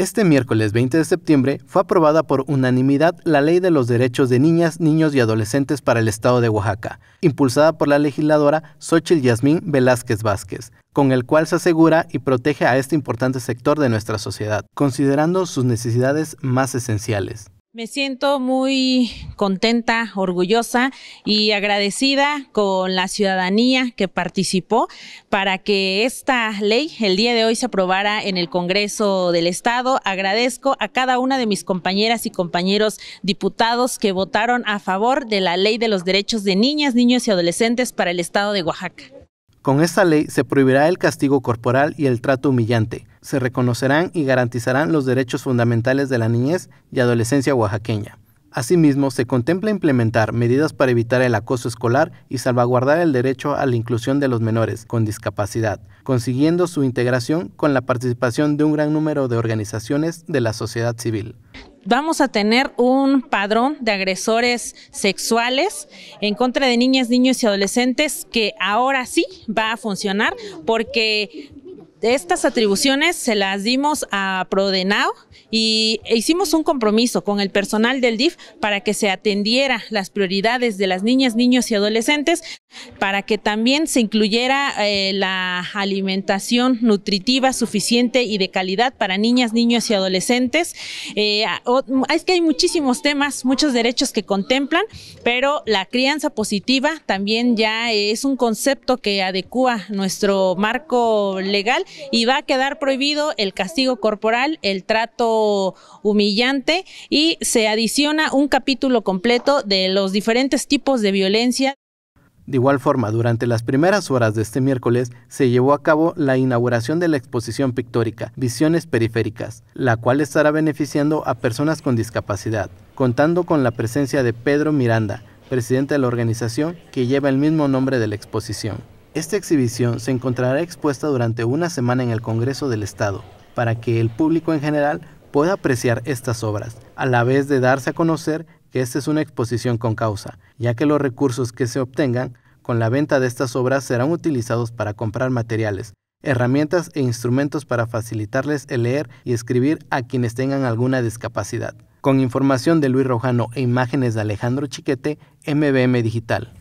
Este miércoles 20 de septiembre fue aprobada por unanimidad la Ley de los Derechos de Niñas, Niños y Adolescentes para el Estado de Oaxaca, impulsada por la legisladora Xochil Yasmín Velázquez Vázquez, con el cual se asegura y protege a este importante sector de nuestra sociedad, considerando sus necesidades más esenciales. Me siento muy contenta, orgullosa y agradecida con la ciudadanía que participó para que esta ley el día de hoy se aprobara en el Congreso del Estado. Agradezco a cada una de mis compañeras y compañeros diputados que votaron a favor de la Ley de los Derechos de Niñas, Niños y Adolescentes para el Estado de Oaxaca. Con esta ley se prohibirá el castigo corporal y el trato humillante. Se reconocerán y garantizarán los derechos fundamentales de la niñez y adolescencia oaxaqueña. Asimismo, se contempla implementar medidas para evitar el acoso escolar y salvaguardar el derecho a la inclusión de los menores con discapacidad, consiguiendo su integración con la participación de un gran número de organizaciones de la sociedad civil vamos a tener un padrón de agresores sexuales en contra de niñas, niños y adolescentes que ahora sí va a funcionar porque estas atribuciones se las dimos a Prodenao y hicimos un compromiso con el personal del DIF para que se atendiera las prioridades de las niñas, niños y adolescentes, para que también se incluyera eh, la alimentación nutritiva suficiente y de calidad para niñas, niños y adolescentes. Eh, es que hay muchísimos temas, muchos derechos que contemplan, pero la crianza positiva también ya es un concepto que adecua nuestro marco legal y va a quedar prohibido el castigo corporal, el trato humillante y se adiciona un capítulo completo de los diferentes tipos de violencia. De igual forma, durante las primeras horas de este miércoles se llevó a cabo la inauguración de la exposición pictórica Visiones Periféricas, la cual estará beneficiando a personas con discapacidad, contando con la presencia de Pedro Miranda, presidente de la organización que lleva el mismo nombre de la exposición. Esta exhibición se encontrará expuesta durante una semana en el Congreso del Estado, para que el público en general pueda apreciar estas obras, a la vez de darse a conocer que esta es una exposición con causa, ya que los recursos que se obtengan con la venta de estas obras serán utilizados para comprar materiales, herramientas e instrumentos para facilitarles el leer y escribir a quienes tengan alguna discapacidad. Con información de Luis Rojano e imágenes de Alejandro Chiquete, MBM Digital.